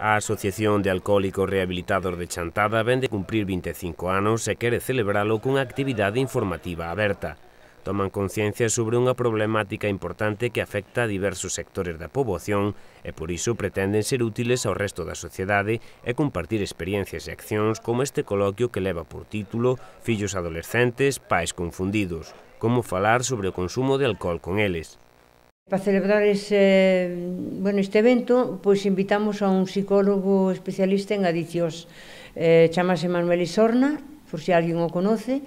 A Asociación de Alcohólicos Rehabilitados de Chantada vende cumprir 25 anos e quere celebralo cunha actividade informativa aberta. Toman conciencia sobre unha problemática importante que afecta a diversos sectores da poboación e por iso pretenden ser útiles ao resto da sociedade e compartir experiencias e accións como este coloquio que leva por título Fillos adolescentes, pais confundidos, como falar sobre o consumo de alcohol con eles. Para celebrar ese, bueno, este evento, pois invitamos a un psicólogo especialista en adicións. Eh, chamase Manuel Isorna, por si alguén o conoce,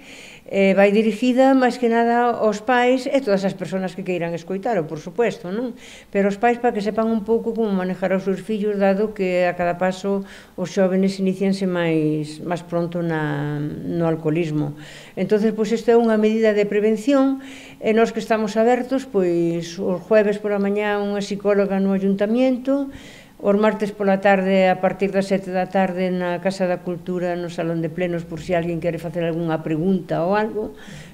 eh, vai dirixida máis que nada aos pais e todas as persoas que queiran escoitar, por suposto, non? Pero os pais para que sepan un pouco como manejar os seus fillos, dado que a cada paso os xóvenes inicianse máis, máis pronto na, no alcoholismo. Entón, pois, isto é unha medida de prevención e nós que estamos abertos, pois, os jueves pola mañá unha psicóloga no ayuntamiento, Os martes pola tarde, a partir das sete da tarde, na Casa da Cultura, no Salón de Plenos, por se si alguén quere facer algunha pregunta ou algo,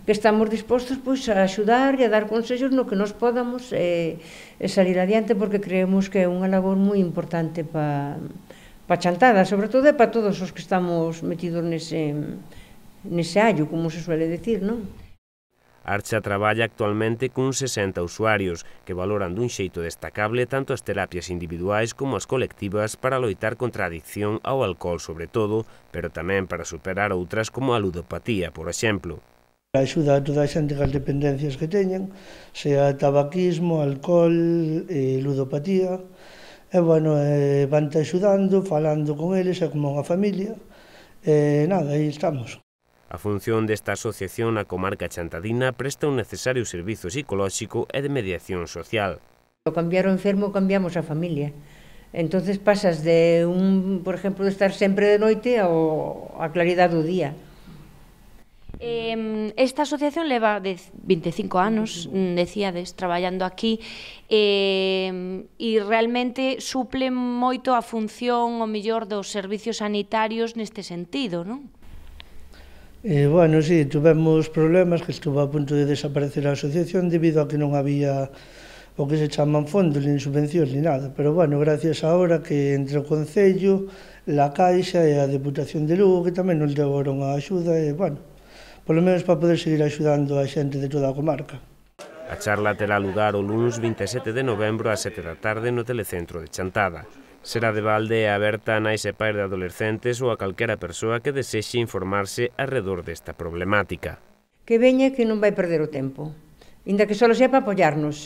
que estamos dispostos pois, a axudar e a dar consellos no que nos podamos e, eh, e salir adiante, porque creemos que é unha labor moi importante pa, pa chantada, sobre todo e pa todos os que estamos metidos nese, nese allo, como se suele decir, non? Archa traballa actualmente cun 60 usuarios que valoran dun xeito destacable tanto as terapias individuais como as colectivas para loitar contra a adicción ao alcohol sobre todo, pero tamén para superar outras como a ludopatía, por exemplo. A Axuda a toda a xente que as dependencias que teñen, sea tabaquismo, alcohol, e eh, ludopatía, e bueno, eh, vante axudando, falando con eles, é como unha familia, e nada, aí estamos. A función desta asociación na comarca chantadina presta un necesario servizo psicolóxico e de mediación social. O cambiar o enfermo cambiamos a familia. Entonces pasas de un, por exemplo, de estar sempre de noite ao a claridade do día. Eh, esta asociación leva de 25 anos, mm, decíades, traballando aquí eh, e realmente suple moito a función o millor dos servicios sanitarios neste sentido, non? Eh, bueno, sí, tuvemos problemas que estuvo a punto de desaparecer a asociación debido a que non había o que se chaman fondos, nin subvencións, nin nada. Pero bueno, gracias ahora que entre o Concello, la Caixa e a Deputación de Lugo, que tamén nos devoron a axuda, e bueno, polo menos para poder seguir axudando a xente de toda a comarca. A charla terá lugar o lunes 27 de novembro a 7 da tarde no Telecentro de Chantada. Será de balde aberta a nais e pais de adolescentes ou a calquera persoa que desexe informarse alrededor desta problemática. Que veña que non vai perder o tempo, inda que só sepa apoiarnos.